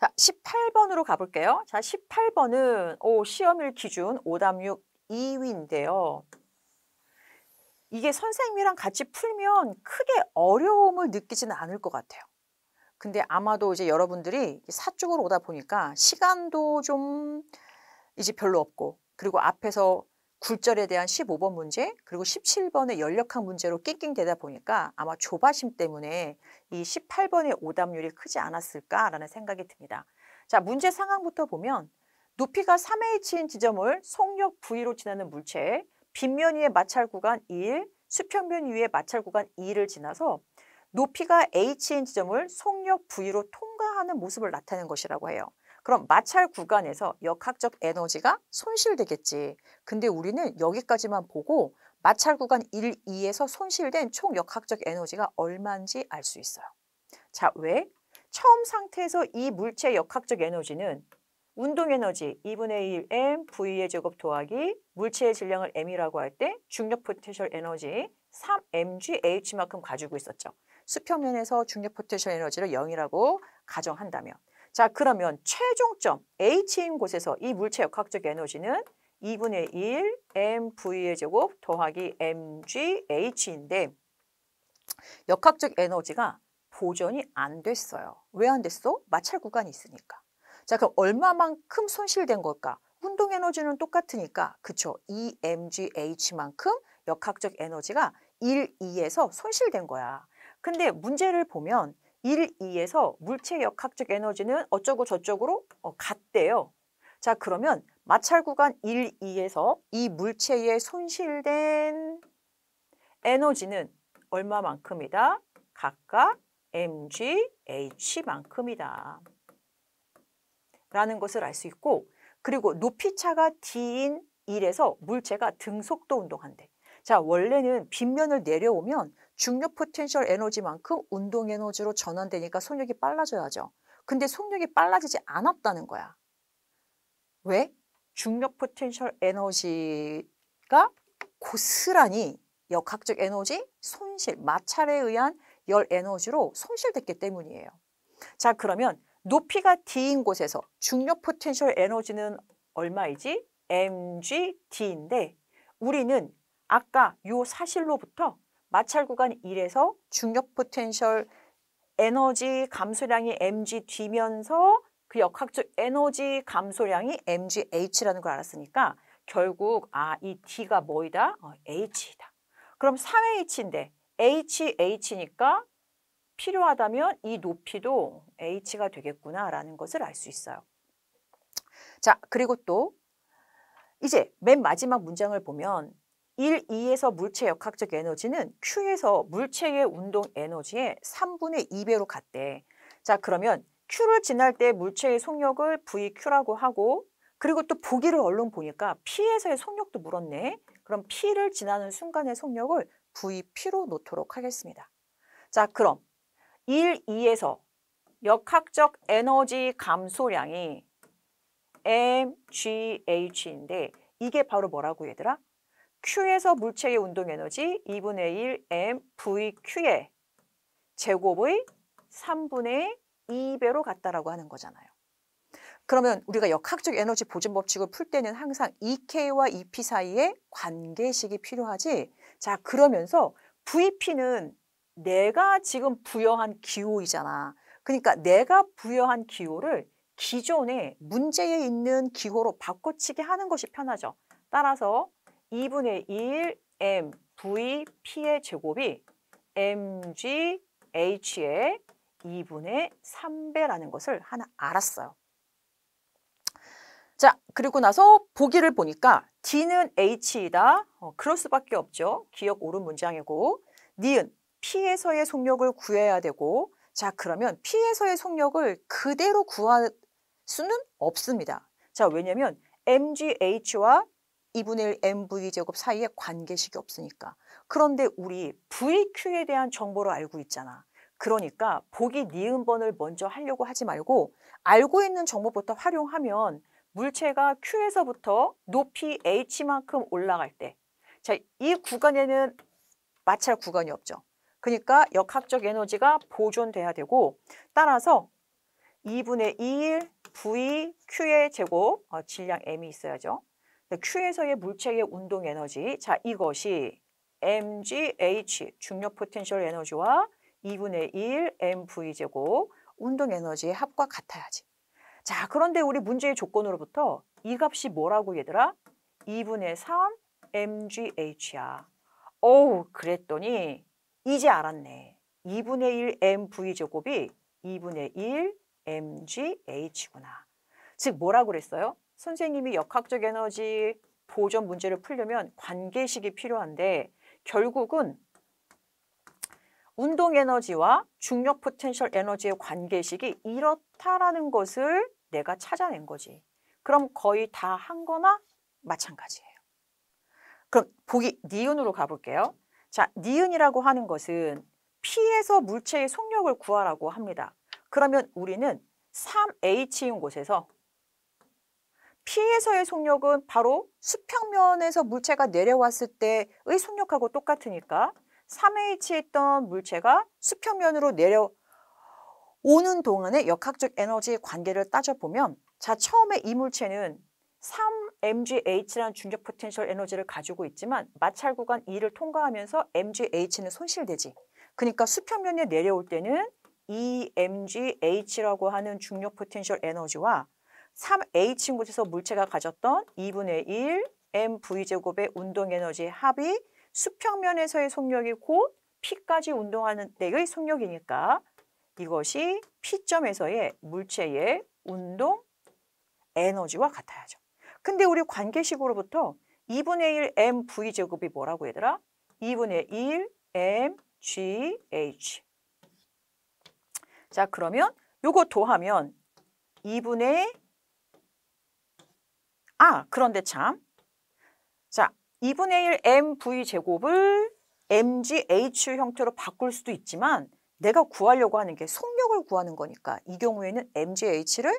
자, 18번으로 가볼게요. 자, 18번은 오, 시험일 기준 5답6 2위인데요. 이게 선생님이랑 같이 풀면 크게 어려움을 느끼지는 않을 것 같아요. 근데 아마도 이제 여러분들이 사쪽으로 오다 보니까 시간도 좀 이제 별로 없고 그리고 앞에서 굴절에 대한 15번 문제 그리고 17번의 연력한 문제로 낑낑대다 보니까 아마 조바심 때문에 이 18번의 오답률이 크지 않았을까라는 생각이 듭니다. 자 문제 상황부터 보면 높이가 3h인 지점을 속력 V로 지나는 물체 빗면 위에 마찰 구간 1, 수평면 위에 마찰 구간 2를 지나서 높이가 h인 지점을 속력 V로 통과하는 모습을 나타낸 것이라고 해요. 그럼 마찰 구간에서 역학적 에너지가 손실되겠지. 근데 우리는 여기까지만 보고 마찰 구간 1, 2에서 손실된 총 역학적 에너지가 얼마인지 알 수 있어요. 자, 왜? 처음 상태에서 이 물체의 역학적 에너지는 운동에너지 2분의 1 m V의 제곱 더하기 물체의 질량을 m이라고 할 때 중력 포텐셜 에너지 3mgh만큼 가지고 있었죠. 수평면에서 중력 포텐셜 에너지를 0이라고 가정한다면 자 그러면 최종점 H인 곳에서 이 물체 역학적 에너지는 2분의 1 mv의 제곱 더하기 mgh인데 역학적 에너지가 보전이 안 됐어요. 왜 안 됐어? 마찰 구간이 있으니까. 자 그럼 얼마만큼 손실된 걸까? 운동 에너지는 똑같으니까 그쵸? 2mgh만큼 역학적 에너지가 1, 2에서 손실된 거야. 근데 문제를 보면 1, 2에서 물체역학적 에너지는 어쩌고 저쩌고로 어, 같대요. 자 그러면 마찰 구간 1, 2에서 이 물체에 손실된 에너지는 얼마만큼이다? 각각 mg, h만큼이다. 라는 것을 알 수 있고 그리고 높이차가 d인 1에서 물체가 등속도 운동한대. 자 원래는 빗면을 내려오면 중력 포텐셜 에너지만큼 운동 에너지로 전환되니까 속력이 빨라져야죠. 근데 속력이 빨라지지 않았다는 거야. 왜? 중력 포텐셜 에너지가 고스란히 역학적 에너지 손실, 마찰에 의한 열 에너지로 손실됐기 때문이에요. 자, 그러면 높이가 d인 곳에서 중력 포텐셜 에너지는 얼마이지? mgd인데 우리는 아까 요 사실로부터 마찰 구간 1에서 중력 포텐셜 에너지 감소량이 mg 뒤면서 그 역학적 에너지 감소량이 mgh라는 걸 알았으니까 결국 아 이 d가 뭐이다? 어, h이다. 그럼 3h인데 hh니까 필요하다면 이 높이도 h가 되겠구나라는 것을 알 수 있어요. 자, 그리고 또 이제 맨 마지막 문장을 보면 1, 2에서 물체 역학적 에너지는 Q에서 물체의 운동 에너지의 3분의 2배로 갔대. 자 그러면 Q를 지날 때 물체의 속력을 VQ라고 하고 그리고 또 보기를 얼른 보니까 P에서의 속력도 물었네. 그럼 P를 지나는 순간의 속력을 VP로 놓도록 하겠습니다. 자 그럼 1, 2에서 역학적 에너지 감소량이 mgh인데 이게 바로 뭐라고 얘들아? Q에서 물체의 운동에너지 2분의 1 mvq의 제곱의 3분의 2배로 같다라고 하는 거잖아요. 그러면 우리가 역학적 에너지 보존 법칙을 풀 때는 항상 EK와 EP 사이의 관계식이 필요하지 자 그러면서 VP는 내가 지금 부여한 기호이잖아. 그러니까 내가 부여한 기호를 기존에 문제에 있는 기호로 바꿔치기 하는 것이 편하죠. 따라서 2분의 1 m, v, p의 제곱이 mg, h의 2분의 3배라는 것을 하나 알았어요. 자, 그리고 나서 보기를 보니까 D는 H이다. 어, 그럴 수밖에 없죠. 기억 옳은 문장이고 니은 P에서의 속력을 구해야 되고 자, 그러면 P에서의 속력을 그대로 구할 수는 없습니다. 자, 왜냐면 MGH와 2분의 1 mv제곱 사이에 관계식이 없으니까. 그런데 우리 vq에 대한 정보를 알고 있잖아. 그러니까 보기 니은번을 먼저 하려고 하지 말고 알고 있는 정보부터 활용하면 물체가 q에서부터 높이 h만큼 올라갈 때 자, 이 구간에는 마찰 구간이 없죠. 그러니까 역학적 에너지가 보존돼야 되고 따라서 2분의 2, v, q의 제곱, 어, 질량 m이 있어야죠. 그러니까 Q에서의 물체의 운동 에너지 자 이것이 mgh 중력 포텐셜 에너지와 2분의 1 mv제곱 운동 에너지의 합과 같아야지 자 그런데 우리 문제의 조건으로부터 이 값이 뭐라고 얘들아? 2분의 3 mgh야 어우 그랬더니 이제 알았네 2분의 1 mv제곱이 2분의 1 mgh구나 즉 뭐라고 그랬어요? 선생님이 역학적 에너지 보존 문제를 풀려면 관계식이 필요한데 결국은 운동 에너지와 중력 포텐셜 에너지의 관계식이 이렇다라는 것을 내가 찾아낸 거지. 그럼 거의 다 한 거나 마찬가지예요. 그럼 보기 니은으로 가볼게요. 자, 니은이라고 하는 것은 피에서 물체의 속력을 구하라고 합니다. 그러면 우리는 3H인 곳에서 P에서의 속력은 바로 수평면에서 물체가 내려왔을 때의 속력하고 똑같으니까 3H에 있던 물체가 수평면으로 내려오는 동안의 역학적 에너지 관계를 따져보면 자 처음에 이 물체는 3mgh라는 중력 포텐셜 에너지를 가지고 있지만 마찰 구간 2를 통과하면서 mgh는 손실되지. 그러니까 수평면에 내려올 때는 2mgh라고 하는 중력 포텐셜 에너지와 3H 곳에서 물체가 가졌던 2분의 1 mv제곱의 운동에너지 합이 수평면에서의 속력이 곧 P까지 운동하는 데의 속력이니까 이것이 P점에서의 물체의 운동 에너지와 같아야죠. 근데 우리 관계식으로부터 2분의 1 mv제곱이 뭐라고 얘들아? 2분의 1 mgh 자 그러면 요거 더하면 2분의 아, 그런데 참. 자, 2분의 1 mv 제곱을 mgh 형태로 바꿀 수도 있지만 내가 구하려고 하는 게 속력을 구하는 거니까 이 경우에는 mgh를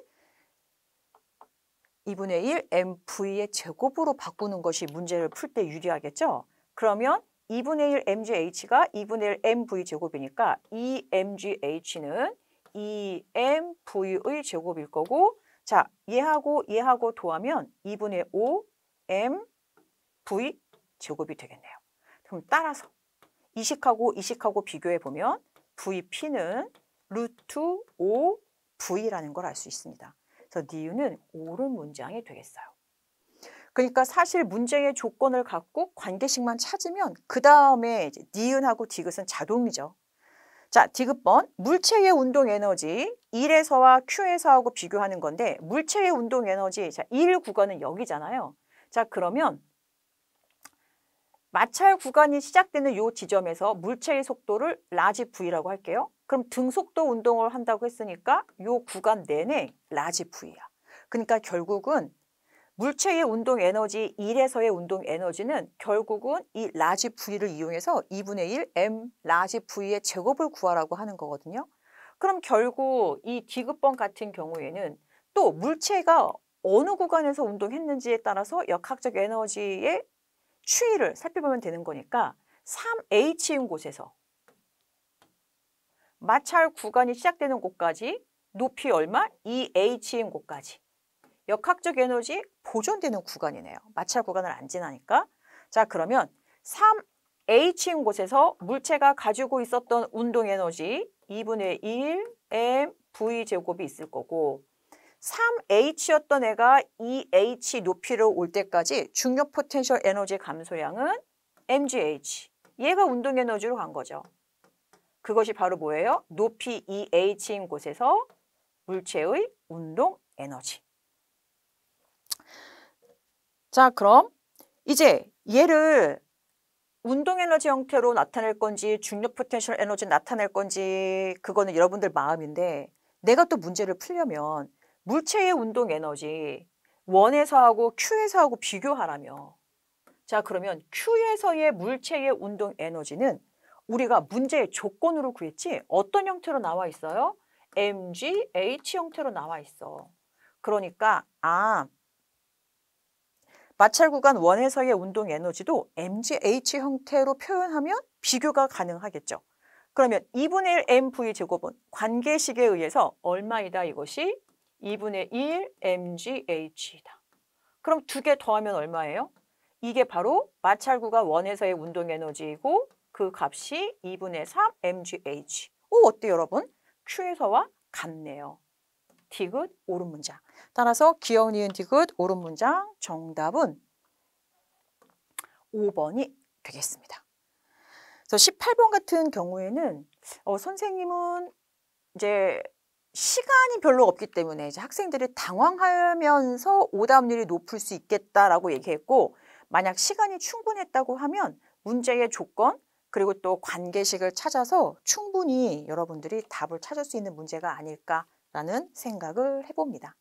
2분의 1 mv의 제곱으로 바꾸는 것이 문제를 풀 때 유리하겠죠? 그러면 2분의 1 mgh가 2분의 1 mv 제곱이니까 2mgh는 2mv의 제곱일 거고 자, 얘하고 얘하고 도하면 2분의 5 m v 제곱이 되겠네요. 그럼 따라서 이식하고 이식하고 비교해 보면 vp는 루트 5 v라는 걸 알 수 있습니다. 그래서 니은은 옳은 문장이 되겠어요. 그러니까 사실 문제의 조건을 갖고 관계식만 찾으면 그 다음에 니은하고 디귿은 자동이죠. 자, 디귿번 물체의 운동 에너지 1에서와 Q에서하고 비교하는 건데 물체의 운동 에너지 자, 1 구간은 여기잖아요. 자, 그러면 마찰 구간이 시작되는 요 지점에서 물체의 속도를 라지 V라고 할게요. 그럼 등속도 운동을 한다고 했으니까 요 구간 내내 라지 V야. 그러니까 결국은 물체의 운동 에너지 1에서의 운동 에너지는 결국은 이 라지 V를 이용해서 2분의 1 m 라지 V의 제곱을 구하라고 하는 거거든요. 그럼 결국 이 디귿번 같은 경우에는 또 물체가 어느 구간에서 운동했는지에 따라서 역학적 에너지의 추이를 살펴보면 되는 거니까 3H인 곳에서 마찰 구간이 시작되는 곳까지 높이 얼마? 2H인 곳까지 역학적 에너지 보존되는 구간이네요. 마찰 구간을 안 지나니까. 자 그러면 3H인 곳에서 물체가 가지고 있었던 운동 에너지 2분의 1mv 제곱이 있을 거고 3H였던 애가 2H 높이로 올 때까지 중력 포텐셜 에너지 감소량은 mgh. 얘가 운동 에너지로 간 거죠. 그것이 바로 뭐예요? 높이 2h인 곳에서 물체의 운동 에너지. 자, 그럼 이제 얘를 운동 에너지 형태로 나타낼 건지 중력 포텐셜 에너지 나타낼 건지 그거는 여러분들 마음인데 내가 또 문제를 풀려면 물체의 운동 에너지 원에서 하고 Q에서 하고 비교하라며 자 그러면 Q에서의 물체의 운동 에너지는 우리가 문제의 조건으로 구했지 어떤 형태로 나와 있어요? mg, h 형태로 나와 있어. 그러니까 아 마찰 구간 원에서의 운동 에너지도 mgh 형태로 표현하면 비교가 가능하겠죠. 그러면 2분의 1 mv 제곱은 관계식에 의해서 얼마이다 이것이 2분의 1 mgh이다. 그럼 두 개 더하면 얼마예요? 이게 바로 마찰구가 원에서의 운동 에너지이고 그 값이 2분의 3 mgh. 오 어때 여러분? Q에서와 같네요. 디귿 오른 문장. 따라서 기억 니은 디귿 오른 문장 정답은 5번이 되겠습니다. 그래서 18번 같은 경우에는 어, 선생님은 이제 시간이 별로 없기 때문에 이제 학생들이 당황하면서 오답률이 높을 수 있겠다라고 얘기했고 만약 시간이 충분했다고 하면 문제의 조건 그리고 또 관계식을 찾아서 충분히 여러분들이 답을 찾을 수 있는 문제가 아닐까 라는 생각을 해봅니다.